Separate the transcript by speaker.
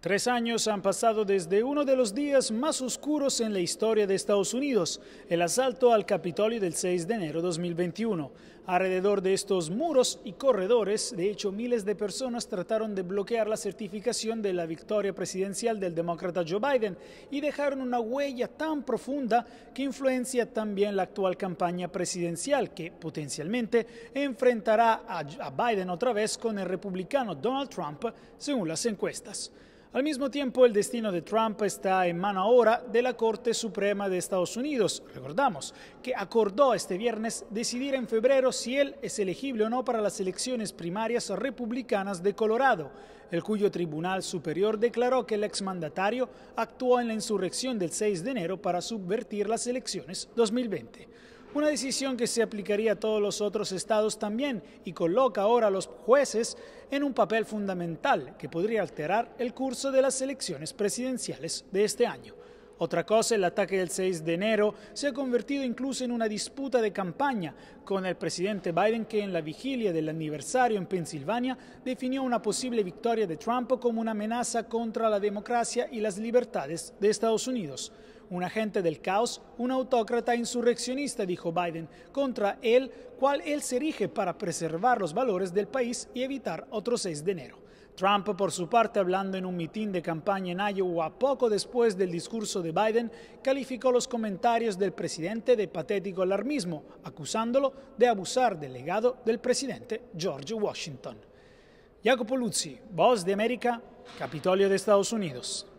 Speaker 1: Tres años han pasado desde uno de los días más oscuros en la historia de Estados Unidos, el asalto al Capitolio del 6 de enero de 2021. Alrededor de estos muros y corredores, de hecho, miles de personas trataron de bloquear la certificación de la victoria presidencial del demócrata Joe Biden y dejaron una huella tan profunda que influencia también la actual campaña presidencial que potencialmente enfrentará a Biden otra vez con el republicano Donald Trump según las encuestas. Al mismo tiempo, el destino de Trump está en mano ahora de la Corte Suprema de Estados Unidos. Recordamos que acordó este viernes decidir en febrero si él es elegible o no para las elecciones primarias republicanas de Colorado, el cuyo Tribunal Superior declaró que el exmandatario actuó en la insurrección del 6 de enero para subvertir las elecciones 2020. Una decisión que se aplicaría a todos los otros estados también y coloca ahora a los jueces en un papel fundamental que podría alterar el curso de las elecciones presidenciales de este año. Otra cosa, el ataque del 6 de enero se ha convertido incluso en una disputa de campaña con el presidente Biden que en la vigilia del aniversario en Pensilvania definió una posible victoria de Trump como una amenaza contra la democracia y las libertades de Estados Unidos un agente del caos, un autócrata insurreccionista, dijo Biden, contra él, cual él se erige para preservar los valores del país y evitar otro 6 de enero. Trump, por su parte, hablando en un mitin de campaña en Iowa poco después del discurso de Biden, calificó los comentarios del presidente de patético alarmismo, acusándolo de abusar del legado del presidente George Washington. Jacopo Luzzi, Voz de América, Capitolio de Estados Unidos.